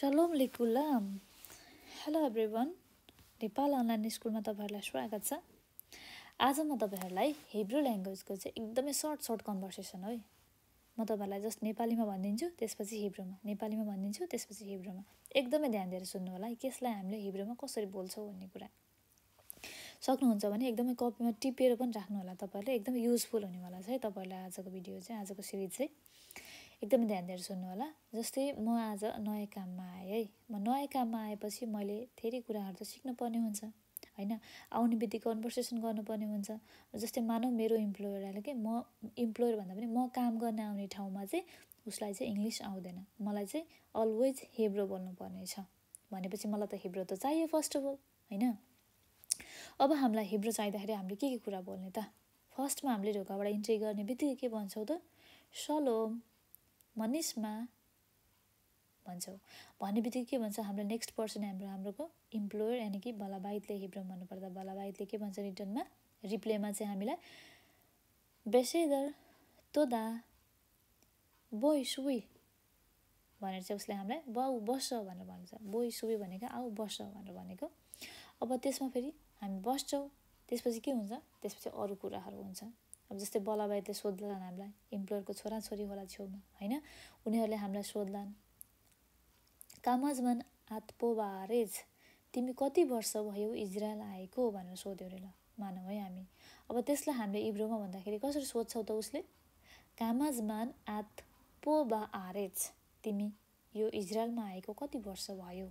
Salom लिकुलम hello everyone Nepal online स्कुलमा तपाईँहरूलाई स्वागत छ आज म तपाईँहरूलाई हिब्रो ल्याङ्ग्वेजको चाहिँ एकदमै सर्ट सर्ट कन्भर्सेसन है म तपाईँहरूलाई जस्ट नेपालीमा भनिदिन्छु त्यसपछि हिब्रोमा नेपालीमा भनिदिन्छु त्यसपछि हिब्रोमा एकदमै ध्यान दिएर सुन्नु होला केसलाई हामीले हिब्रोमा कसरी बोल्छौँ भन्ने कुरा सक्नुहुन्छ भने एकदमै कपीमा टिपेर पनि राख्नु होला तपाईँहरूले एकदमै युजफुल हुनेवाला छ है तपाईँहरूलाई आजको भिडियो चाहिँ आजको सिरिज चाहिँ एकदमै ध्यान दिएर सुन्नु होला जस्तै म आज नयाँ काममा आएँ है म नयाँ काममा आएपछि मैले धेरै कुराहरू त सिक्नुपर्ने हुन्छ होइन आउने बित्तिकै कन्भर्सेसन गर्नुपर्ने हुन्छ जस्तै मानौँ मेरो इम्प्लोयरलाई कि म इम्प्लोयर भन्दा पनि म काम गर्न आउने ठाउँमा चाहिँ उसलाई चाहिँ इङ्ग्लिस आउँदैन मलाई चाहिँ अलवेज हेब्रो बोल्नुपर्ने छ भनेपछि मलाई त हिब्रो त चाहियो फर्स्ट अफ अल होइन अब हामीलाई हिब्रो चाहिँदाखेरि हामीले के के कुरा बोल्ने त फर्स्टमा हामीले ढोकाबाट इन्ट्री गर्ने बित्तिकै के भन्छौँ त सलोम मनिषमा भन्छौँ भन्ने बित्तिकै के भन्छ हाम्रो नेक्स्ट पर्सन हाम्रो हाम्रोको इम्प्लोयर यानि कि बलाबाहितले हिब्रो भन्नुपर्दा बलाबाहितले के भन्छ रिटर्नमा रिप्लेमा चाहिँ हामीलाई बेसेदर तोदा बोइ सुई भनेर चाहिँ उसले हामीलाई बाउ बस्छ भनेर भन्छ बोइ सुई भनेको आऊ बस भनेर भनेको अब त्यसमा फेरि हामी बस्छौँ त्यसपछि के हुन्छ त्यसपछि अरू कुराहरू हुन्छ अब जस्तै बलाबाईले सोध्लान् हामीलाई इम्प्लोयरको छोरी होला छेउमा होइन उनीहरूले हामीलाई सोध्लान् आत्पो बारेज तिमी कति वर्ष भयो इजरायल आएको भनेर सोध्यो अरे ल मानौँ है हामी अब त्यसलाई हामीले इब्रोमा भन्दाखेरि कसरी सोध्छौ त उसले कामाजमान आत पो बा आरेज तिमी यो इजरायलमा आएको कति वर्ष भयो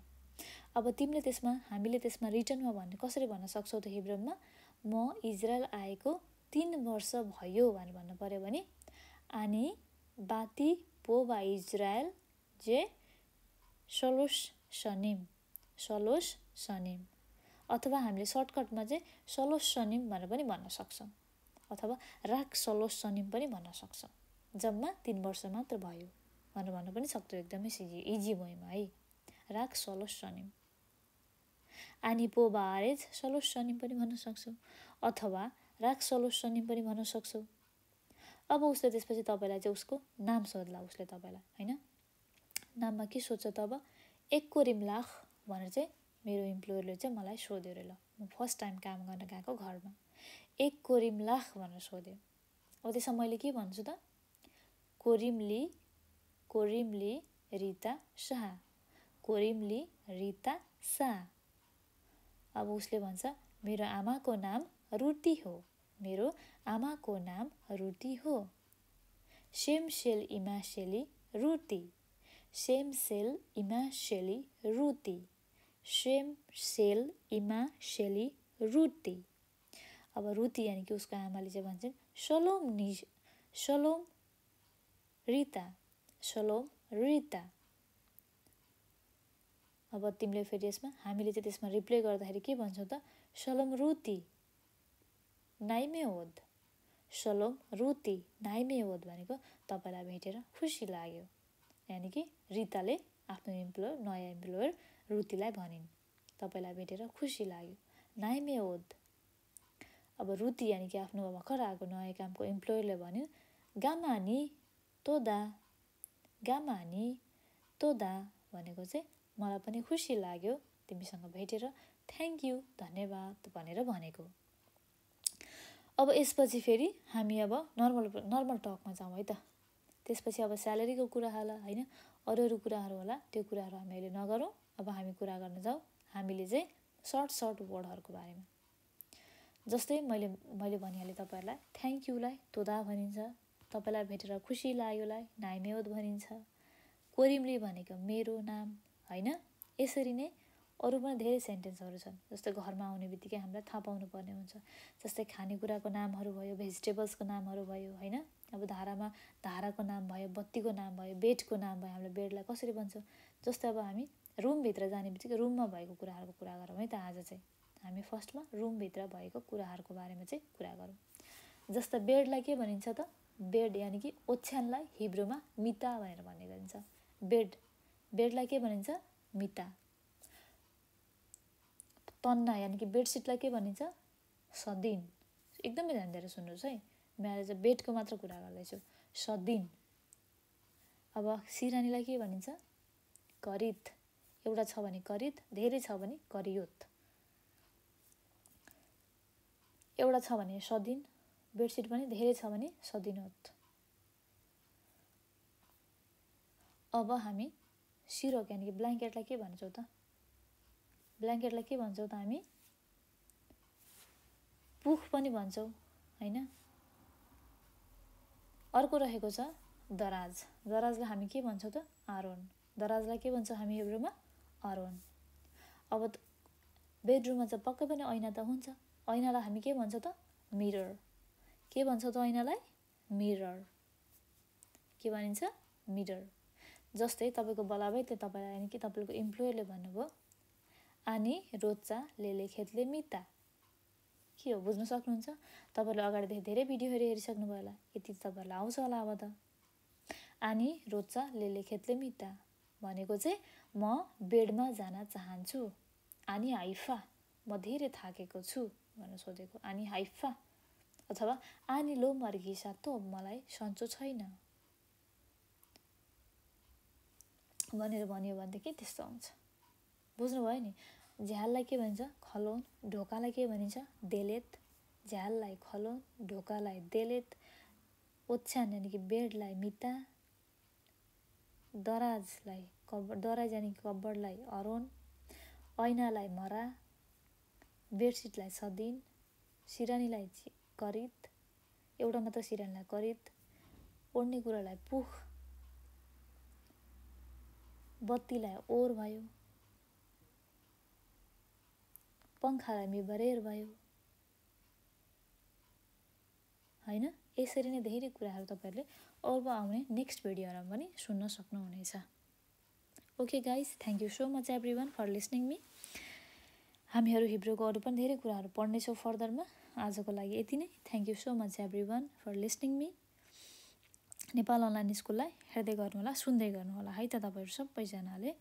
अब तिमीले त्यसमा हामीले त्यसमा रिटर्नमा भन्ने कसरी भन्न सक्छौ त हिब्रोमा म इजरायल आएको तिन वर्ष भयो भनेर भन्नु पऱ्यो भने अनि बाती पोबा इजरायल जे सलोस सनिम सलोस सनिम अथवा हामीले सर्टकटमा चाहिँ सलोस सनिम भनेर पनि भन्न सक्छौँ अथवा राख सलोस सनिम पनि भन्न सक्छौँ जम्मा तिन वर्ष मात्र भयो भनेर भन्न पनि सक्छौँ एकदमै सिजी इजी भयोमा है राख सलोस सनिम अनि पोबा आरेज सलोस सनिम पनि भन्न सक्छौँ अथवा राख सलोसनी पनि भन्न सक्छौ अब उसले त्यसपछि तपाईँलाई चाहिँ उसको नाम सोध्ला उसले तपाईँलाई होइन नाममा के सोध्छ त अब एक कोरिम लाख भनेर चाहिँ मेरो इम्प्लोयरले चाहिँ मलाई सोध्यो अरे ल म फर्स्ट टाइम काम गर्न गएको घरमा एक कोरिम लाख भनेर सोध्यो अब त्यसमा मैले के भन्छु त कोरिमली कोरिमली रिता शाह कोरिमली रिता शाह अब उसले भन्छ मेरो आमाको नाम रुटी हो मेरो आमाको नाम रुटी हो सेम सेमसेल इमासेली रुटी इमा इमासेली रुटी सेम सेल इमा सेली रुटी अब रुती यानि कि उसको आमाले चाहिँ भन्छन् सलोम निज सलोम रिता सलोम रिता अब तिमीले फेरि यसमा हामीले चाहिँ त्यसमा रिप्लाई गर्दाखेरि के भन्छौ त सलोम रुती नाइमे नाइमेओद सलोम रुति नाइमेओद भनेको तपाईँलाई भेटेर खुसी लाग्यो यानि कि रिताले आफ्नो इम्प्लोयर नयाँ इम्प्लोयर रुतिलाई भनिन् तपाईँलाई भेटेर खुसी लाग्यो नाइमे नाइमेओद अब रुति यानि कि आफ्नो भर्खर आएको नयाँ कामको इम्प्लोयरले भन्यो गामानी तोदा गामानी तोदा भनेको चाहिँ मलाई पनि खुसी लाग्यो तिमीसँग भेटेर थ्याङ्क यू धन्यवाद भनेर भनेको अब यसपछि फेरि हामी अब नर्मल नर्मल टकमा जाउँ है त त्यसपछि अब स्यालेरीको कुरा होला होइन अरू अरू कुराहरू होला त्यो कुराहरू हामी अहिले नगरौँ अब हामी कुरा गर्न जाउँ हामीले चाहिँ सर्ट सर्ट वर्डहरूको बारेमा जस्तै मैले मैले भनिहालेँ तपाईँहरूलाई थ्याङ्क यूलाई तोदा भनिन्छ तपाईँलाई भेटेर खुसी लाग्योलाई नाइमेउद भनिन्छ कोरिमले भनेको मेरो नाम होइन यसरी नै अरू पनि धेरै सेन्टेन्सहरू छन् जस्तै घरमा आउने बित्तिकै हामीलाई थाहा पाउनुपर्ने हुन्छ जस्तै खानेकुराको नामहरू भयो भेजिटेबल्सको नामहरू भयो होइन अब धारामा धाराको नाम भयो बत्तीको नाम भयो बेडको नाम भयो हामीले बेडलाई कसरी भन्छौँ जस्तै अब हामी रुमभित्र जाने बित्तिकै रुममा भएको कुराहरूको कुरा गरौँ है त आज चाहिँ हामी फर्स्टमा रुमभित्र भएको कुराहरूको बारेमा चाहिँ कुरा गरौँ जस्तै बेडलाई के भनिन्छ त बेड यानि कि ओछ्यानलाई हिब्रोमा मिता भनेर भन्ने गरिन्छ बेड बेडलाई के भनिन्छ मिता तन्ना यानि कि बेडसिटलाई के भनिन्छ सदिन एकदमै ध्यान दिएर सुन्नुहोस् है म आज बेडको मात्र कुरा गर्दैछु सदिन अब सिरानीलाई के भनिन्छ करित एउटा छ भने करित धेरै छ भने करियोत एउटा छ भने सदिन बेडसिट पनि धेरै छ भने सदिनोत अब हामी सिरोक यानि कि ब्ल्याङ्केटलाई के भन्छौँ त ब्ल्याङ्केटलाई के भन्छौँ त हामी पुख पनि भन्छौँ होइन अर्को रहेको छ दराज दराजलाई हामी के भन्छौँ त आरोन दराजलाई के भन्छौँ हामी हिब्रोमा आरोन अब बेडरुममा चाहिँ पक्कै पनि ऐना त हुन्छ ऐनालाई हामी के भन्छौँ त मिरर के भन्छौँ त ऐनालाई मिरर के भनिन्छ मिरर जस्तै तपाईँको बलाबै त्यो तपाईँलाई होइन कि तपाईँको इम्प्लोयरले भन्नुभयो अनि रोच्चा लेले खेतले मिता के हो बुझ्न सक्नुहुन्छ तपाईँहरूले अगाडिदेखि धेरै भिडियोहरू हेरिसक्नुभयो होला यति तपाईँहरूलाई आउँछ होला अब त अनि रोच्चा लेले खेतले मिता भनेको चाहिँ म बेडमा जान चाहन्छु अनि हाइफा म धेरै थाकेको छु भनेर सोधेको अनि हाइफा अथवा आनी लो मर्गिसा त मलाई सन्चो छैन भनेर भन्यो भनेदेखि त्यस्तो हुन्छ बुझ्नुभयो नि झ्याललाई के भनिन्छ खलौन ढोकालाई के भनिन्छ देलेत झ्याललाई खलौन ढोकालाई देलेत ओछ्यान यानि कि बेडलाई मिता दराजलाई कब दराज यानि कि कब्बडलाई अरोन ऐनालाई मरा बेडसिटलाई सदिन सिरानीलाई करित एउटा मात्र सिरानीलाई करित ओढ्ने कुरालाई पुख बत्तीलाई ओर भयो पङ्खालाई मिबरेर भयो होइन यसरी नै धेरै कुराहरू तपाईँहरूले अब आउने नेक्स्ट भिडियोहरूमा पनि सुन्न सक्नुहुनेछ okay guys thank you so much everyone for listening me हामीहरू हिब्रोको अरू पनि धेरै कुराहरू पढ्नेछौँ फर्दरमा आजको लागि यति नै thank you so much everyone for listening me Nepal online स्कुललाई हेर्दै गर्नुहोला सुन्दै गर्नुहोला है त तपाईँहरू सबैजनाले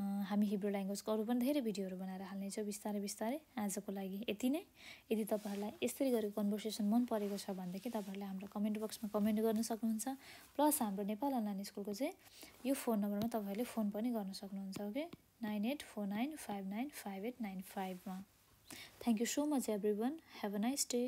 हामी हिब्रो ल्याङ्ग्वेजको अरू पनि धेरै भिडियोहरू बनाएर हाल्नेछौँ बिस्तारै बिस्तारै आजको लागि यति नै यदि तपाईँहरूलाई यसरी गरेको कन्भर्सेसन मन परेको छ भनेदेखि तपाईँहरूले हाम्रो कमेन्ट बक्समा कमेन्ट गर्न सक्नुहुन्छ प्लस हाम्रो नेपाल अनलाइन स्कुलको चाहिँ यो फोन नम्बरमा तपाईँहरूले फोन पनि गर्न सक्नुहुन्छ okay nine eight four nine five nine five eight nine फाइभमा thank you so much everyone have a nice day